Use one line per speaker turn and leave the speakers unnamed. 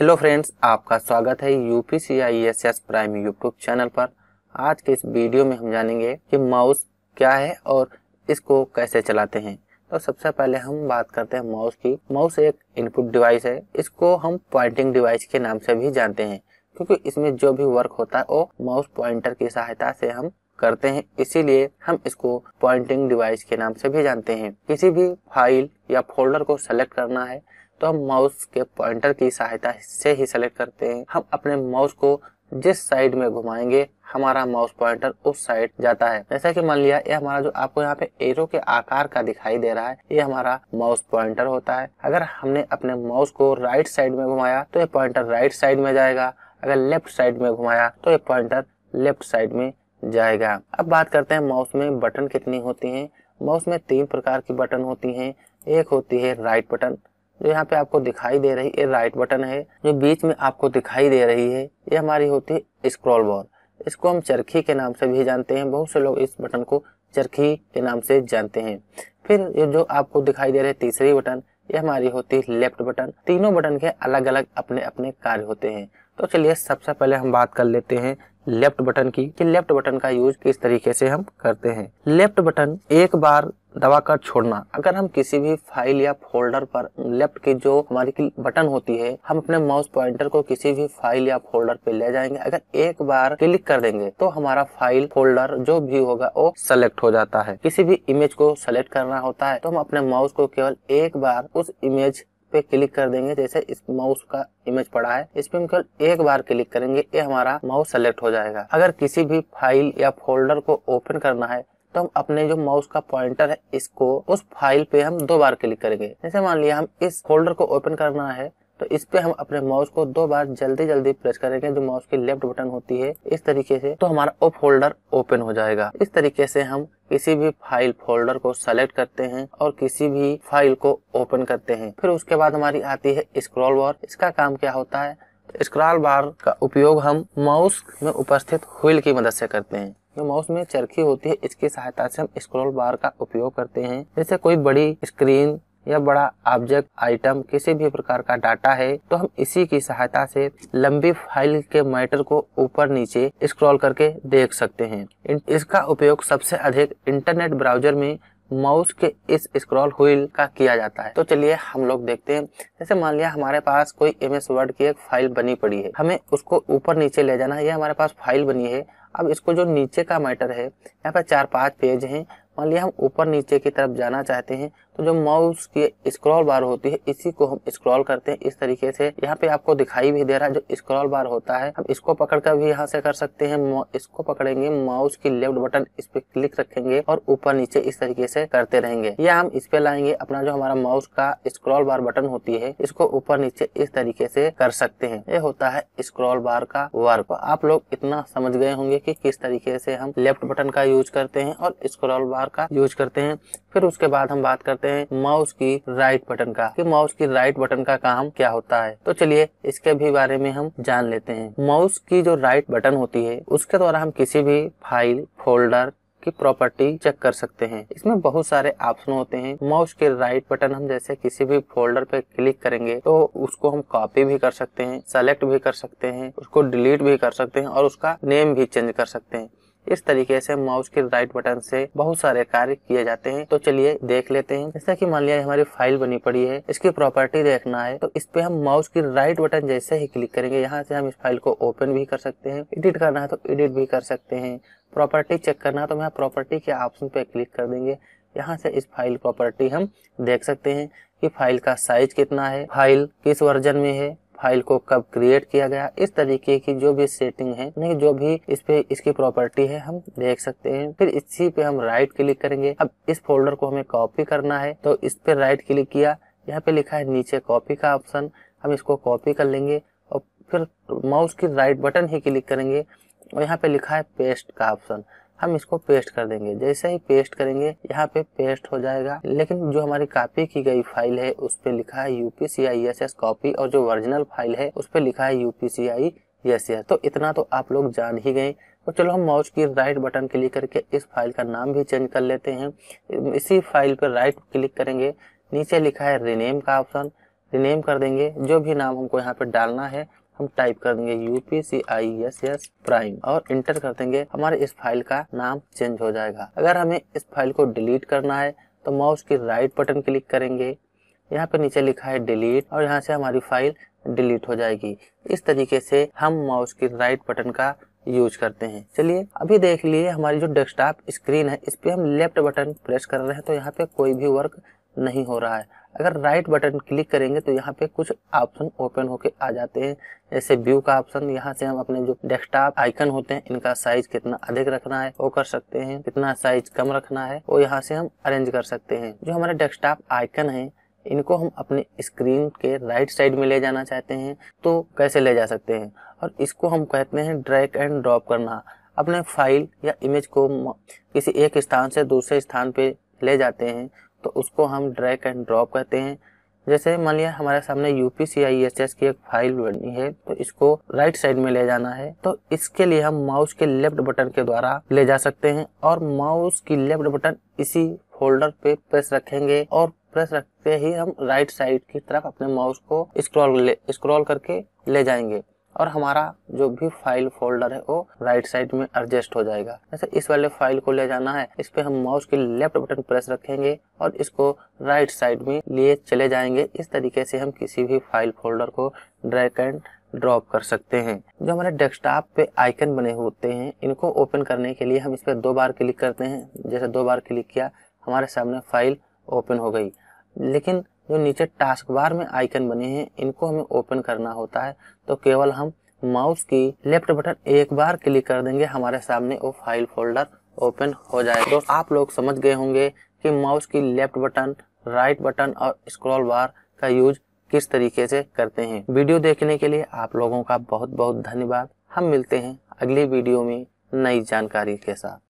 hello friends आपका स्वागत है U P C I S S prime YouTube channel पर आज के इस वीडियो में हम जानेंगे कि माउस क्या है और इसको कैसे चलाते हैं तो सबसे पहले हम बात करते हैं माउस की माउस एक इनपुट डिवाइस है इसको हम पॉइंटिंग डिवाइस के नाम से भी जानते हैं क्योंकि इसमें जो भी वर्क होता है वो माउस पॉइंटर की सहायता से हम करते हैं इसीलिए हम इसको पॉइंटिंग डिवाइस के नाम से भी जानते हैं किसी भी फाइल या फोल्डर को सेलेक्ट करना है तो हम माउस के पॉइंटर की सहायता से ही सेलेक्ट करते हैं हम अपने माउस को जिस साइड में घुमाएंगे हमारा माउस पॉइंटर उस साइड जाता है जैसा कि मान लिया ये हमारा जो आपको यहाँ पे एरो के आकार का दिखाई दे रहा है ये हमारा माउस पॉइंटर होता है अगर हमने अपने माउस को राइट साइड में घुमाया तो ये पॉइंटर राइट साइड में जाएगा अगर लेफ्ट साइड में घुमाया तो ये पॉइंटर लेफ्ट साइड में जाएगा अब बात करते हैं माउस में बटन कितनी होती है माउस में तीन प्रकार की बटन होती है एक होती है राइट बटन जो यहाँ पे आपको दिखाई दे रही ये राइट बटन है जो बीच में आपको दिखाई दे रही है ये हमारी होती है स्क्रॉल बार इसको हम चरखी के नाम से भी जानते हैं बहुत से लोग इस बटन को चरखी के नाम से जानते हैं फिर ये जो आपको दिखाई दे रहे तीसरी बटन ये हमारी होती है लेफ्ट बटन तीनों बटन के अलग अलग अपने अपने कार्य होते हैं तो चलिए सबसे पहले हम बात कर लेते हैं लेफ्ट बटन की कि लेफ्ट बटन का यूज किस तरीके से हम करते हैं लेफ्ट बटन एक बार दबाकर छोड़ना अगर हम किसी भी फाइल या फोल्डर पर लेफ्ट की जो हमारी बटन होती है हम अपने माउस पॉइंटर को किसी भी फाइल या फोल्डर पे ले जाएंगे अगर एक बार क्लिक कर देंगे तो हमारा फाइल फोल्डर जो भी होगा वो सेलेक्ट हो जाता है किसी भी इमेज को सेलेक्ट करना होता है तो हम अपने माउस को केवल एक बार उस इमेज पे क्लिक कर देंगे जैसे इस माउस का इमेज पड़ा है इस पे हम केवल एक बार क्लिक करेंगे ये हमारा माउस सेलेक्ट हो जाएगा अगर किसी भी फाइल या फोल्डर को ओपन करना है तो हम अपने जो माउस का पॉइंटर है इसको उस फाइल पे हम दो बार क्लिक करेंगे जैसे मान लिया हम इस फोल्डर को ओपन करना है तो इस पे हम अपने माउस को दो बार जल्दी जल्दी प्रेस करेंगे जो माउस की लेफ्ट बटन होती है इस तरीके से तो हमारा वो फोल्डर ओपन हो जाएगा इस तरीके से हम किसी भी फाइल फोल्डर को सेलेक्ट करते हैं और किसी भी फाइल को ओपन करते हैं फिर उसके बाद हमारी आती है स्क्रॉल बार इसका काम क्या होता है स्क्रॉल बार का उपयोग हम माउस में उपस्थित व्हील की मदद से करते हैं जो तो माउस में चरखी होती है इसकी सहायता से हम स्क्रॉल बार का उपयोग करते हैं जैसे कोई बड़ी स्क्रीन या बड़ा ऑब्जेक्ट आइटम किसी भी प्रकार का डाटा है तो हम इसी की सहायता से लंबी फाइल के मैटर को ऊपर नीचे स्क्रॉल करके देख सकते हैं इसका उपयोग सबसे अधिक इंटरनेट ब्राउजर में माउस के इस स्क्रॉल व्हील का किया जाता है तो चलिए हम लोग देखते हैं जैसे मान लिया हमारे पास कोई एम एस वर्ड की एक फाइल बनी पड़ी है हमें उसको ऊपर नीचे ले जाना है ये हमारे पास फाइल बनी है अब इसको जो नीचे का मैटर है यहाँ पर चार पांच पेज हैं मान लिया हम ऊपर नीचे की तरफ जाना चाहते हैं तो जो माउस की स्क्रॉल बार होती है इसी को हम स्क्रॉल करते हैं इस तरीके से यहाँ पे आपको दिखाई भी दे रहा है जो स्क्रॉल बार होता है हम इसको पकड़कर भी यहाँ से कर सकते हैं इसको पकड़ेंगे माउस की लेफ्ट बटन इस पे क्लिक रखेंगे और ऊपर नीचे इस तरीके से करते रहेंगे या हम इस पे लाएंगे अपना जो हमारा माउस का स्क्रॉल बार बटन होती है इसको ऊपर नीचे इस तरीके से कर सकते हैं ये होता है स्क्रॉल बार का वर्क आप लोग इतना समझ गए होंगे कि किस तरीके से हम लेफ्ट बटन का यूज करते हैं और स्क्रॉल बार का यूज करते हैं फिर उसके बाद हम बात करते हैं माउस की राइट बटन का कि माउस की राइट बटन का काम क्या होता है तो चलिए इसके भी बारे में हम जान लेते हैं माउस की जो राइट बटन होती है उसके द्वारा हम किसी भी फाइल फोल्डर की प्रॉपर्टी चेक कर सकते हैं इसमें बहुत सारे ऑप्शन होते हैं माउस के राइट बटन हम जैसे किसी भी फोल्डर पे क्लिक करेंगे तो उसको हम कॉपी भी कर सकते हैं सेलेक्ट भी कर सकते हैं उसको डिलीट भी कर सकते हैं और उसका नेम भी चेंज कर सकते हैं इस तरीके से माउस के राइट बटन से बहुत सारे कार्य किए जाते हैं तो चलिए देख लेते हैं जैसा कि मान लिया हमारी फाइल बनी पड़ी है इसकी प्रॉपर्टी देखना है तो इस पे हम माउस की राइट बटन जैसे ही क्लिक करेंगे यहाँ से हम इस फाइल को ओपन भी कर सकते हैं एडिट करना है तो एडिट भी कर सकते हैं प्रॉपर्टी चेक करना है तो हम यहाँ प्रॉपर्टी के ऑप्शन पे क्लिक कर देंगे यहाँ से इस फाइल प्रॉपर्टी हम देख सकते हैं कि फाइल का साइज कितना है फाइल किस वर्जन में है फाइल को कब क्रिएट किया गया इस तरीके की जो भी सेटिंग है जो भी इस पे इसकी प्रॉपर्टी है हम देख सकते हैं फिर इसी पे हम राइट क्लिक करेंगे अब इस फोल्डर को हमें कॉपी करना है तो इस पे राइट क्लिक किया यहाँ पे लिखा है नीचे कॉपी का ऑप्शन हम इसको कॉपी कर लेंगे और फिर माउस की राइट बटन ही क्लिक करेंगे और यहाँ पे लिखा है पेस्ट का ऑप्शन हम इसको पेस्ट कर देंगे जैसे ही पेस्ट करेंगे यहाँ पे पेस्ट हो जाएगा लेकिन जो हमारी कॉपी की गई फाइल है उस पर लिखा है यूपी कॉपी e और जो ओरिजिनल फाइल है उस पर लिखा है यूपीसीआई e तो इतना तो आप लोग जान ही गए तो चलो हम माउस की राइट बटन क्लिक करके इस फाइल का नाम भी चेंज कर लेते हैं इसी फाइल पर राइट क्लिक करेंगे नीचे लिखा है रिनेम का ऑप्शन रिनेम कर देंगे जो भी नाम हमको यहाँ पे डालना है हम टाइप कर देंगे UPC I S S prime और इंटर कर देंगे हमारे इस फाइल का नाम चेंज हो जाएगा अगर हमें इस फाइल को डिलीट करना है तो माउस की राइट बटन क्लिक करेंगे यहाँ पे नीचे लिखा है डिलीट और यहाँ से हमारी फाइल डिलीट हो जाएगी इस तरीके से हम माउस की राइट बटन का यूज करते हैं चलिए अभी देख लिए हमारी जो डेस्कटॉप स्क्रीन है इस पे हम लेफ्ट बटन प्रेस कर रहे हैं तो यहाँ पे कोई भी वर्क नहीं हो रहा है अगर राइट बटन क्लिक करेंगे तो यहाँ पे कुछ ऑप्शन ओपन होके आ जाते हैं जैसे व्यू का ऑप्शन यहाँ से हम अपने जो डेस्कटॉप आइकन होते हैं इनका साइज कितना अधिक रखना है वो कर सकते हैं कितना साइज कम रखना है वो यहाँ से हम अरेंज कर सकते हैं जो हमारे डेस्कटॉप आइकन है इनको हम अपने स्क्रीन के राइट साइड में ले जाना चाहते हैं तो कैसे ले जा सकते हैं और इसको हम कहते हैं ड्रैग एंड ड्रॉप करना अपने फाइल या इमेज को किसी एक स्थान से दूसरे स्थान पे ले जाते हैं तो उसको हम ड्रैग एंड ड्रॉप कहते हैं जैसे मान लिया हमारे सामने यूपीसीआईएसएस की एक फाइल बननी है तो इसको राइट साइड में ले जाना है तो इसके लिए हम माउस के लेफ्ट बटन के द्वारा ले जा सकते हैं और माउस की लेफ्ट बटन इसी फोल्डर पे प्रेस रखेंगे और प्रेस रखते ही हम राइट साइड की तरफ अपने माउस को स्क्रॉल स्क्रॉल करके ले जाएंगे और हमारा जो भी फाइल फोल्डर है वो राइट साइड में एडजस्ट हो जाएगा जैसे इस वाले फाइल को ले जाना है इस पे हम माउस के लेफ्ट बटन प्रेस रखेंगे और इसको राइट साइड में लिए चले जाएंगे इस तरीके से हम किसी भी फाइल फोल्डर को ड्रैग एंड ड्रॉप कर सकते हैं जो हमारे डेस्कटॉप पे आइकन बने होते हैं इनको ओपन करने के लिए हम इस पर दो बार क्लिक करते हैं जैसे दो बार क्लिक किया हमारे सामने फाइल ओपन हो गई लेकिन जो नीचे टास्क बार में आइकन बने हैं इनको हमें ओपन करना होता है तो केवल हम माउस की लेफ्ट बटन एक बार क्लिक कर देंगे हमारे सामने वो फाइल फोल्डर ओपन हो जाए तो आप लोग समझ गए होंगे कि माउस की लेफ्ट बटन राइट बटन और स्क्रॉल बार का यूज किस तरीके से करते हैं वीडियो देखने के लिए आप लोगों का बहुत बहुत धन्यवाद हम मिलते हैं अगली वीडियो में नई जानकारी के साथ